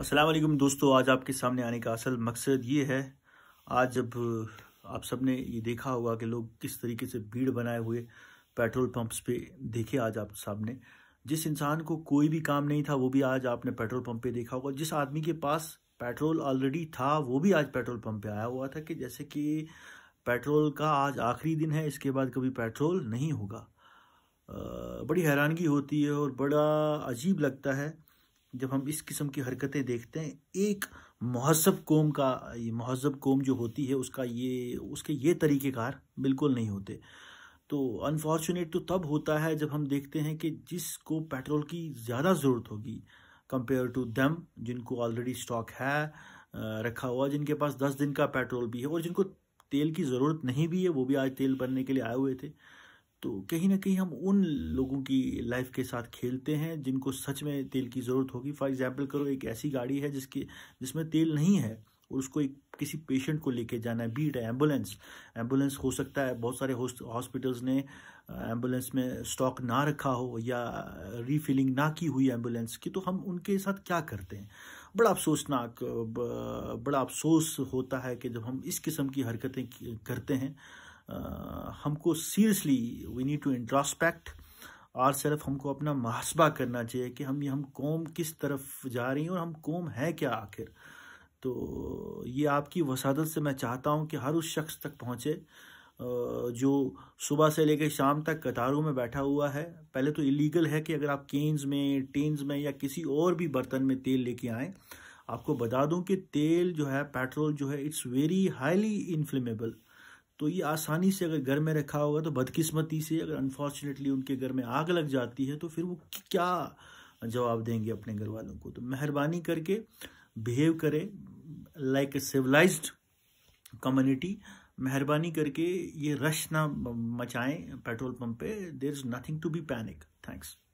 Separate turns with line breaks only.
असलम दोस्तों आज आपके सामने आने का असल मकसद ये है आज जब आप सबने ये देखा होगा कि लोग किस तरीके से भीड़ बनाए हुए पेट्रोल पंप्स पे देखे आज आप सामने जिस इंसान को कोई भी काम नहीं था वो भी आज आपने पेट्रोल पंप पे देखा होगा जिस आदमी के पास पेट्रोल ऑलरेडी था वो भी आज पेट्रोल पंप पे आया हुआ था कि जैसे कि पेट्रोल का आज आखिरी दिन है इसके बाद कभी पेट्रोल नहीं होगा बड़ी हैरानगी होती है और बड़ा अजीब लगता है जब हम इस किस्म की हरकतें देखते हैं एक महजब कौम का महजब कौम जो होती है उसका ये उसके ये तरीक़ेकार बिल्कुल नहीं होते तो अनफॉर्चुनेट तो तब होता है जब हम देखते हैं कि जिसको पेट्रोल की ज़्यादा ज़रूरत होगी कंपेयर टू दम जिनको ऑलरेडी स्टॉक है रखा हुआ जिनके पास दस दिन का पेट्रोल भी है और जिनको तेल की ज़रूरत नहीं भी है वो भी आज तेल भरने के लिए आए हुए थे तो कहीं ना कहीं हम उन लोगों की लाइफ के साथ खेलते हैं जिनको सच में तेल की ज़रूरत होगी फॉर एग्जाम्पल करो एक ऐसी गाड़ी है जिसकी जिसमें तेल नहीं है और उसको एक किसी पेशेंट को लेके जाना है बीट है एम्बुलेंस एम्बुलेंस हो सकता है बहुत सारे हॉस्पिटल्स ने एम्बुलेंस uh, में स्टॉक ना रखा हो या रीफिलिंग ना की हुई एम्बुलेंस की तो हम उनके साथ क्या करते हैं बड़ा अफसोसनाक बड़ा अफसोस होता है कि जब हम इस किस्म की हरकतें करते हैं हमको seriously we need to introspect आर सिर्फ हमको अपना मुहासबा करना चाहिए कि हम हम कौम किस तरफ जा रही हैं और हम कौम है क्या आखिर तो ये आपकी वसादत से मैं चाहता हूँ कि हर उस शख्स तक पहुँचे जो सुबह से लेकर शाम तक कतारों में बैठा हुआ है पहले तो इलीगल है कि अगर आप केन्स में टेन्स में या किसी और भी बर्तन में तेल लेके आएँ आपको बता दूं कि तेल जो है पेट्रोल जो है इट्स वेरी हाईली इन्फ्लेमेबल तो ये आसानी से अगर घर में रखा होगा तो बदकिस्मती से अगर अनफॉर्चुनेटली उनके घर में आग लग जाती है तो फिर वो क्या जवाब देंगे अपने घर वालों को तो मेहरबानी करके बिहेव करें लाइक ए सिविलाइज कम्युनिटी मेहरबानी करके ये रश ना मचाएं पेट्रोल पंप पे there is nothing to be panic thanks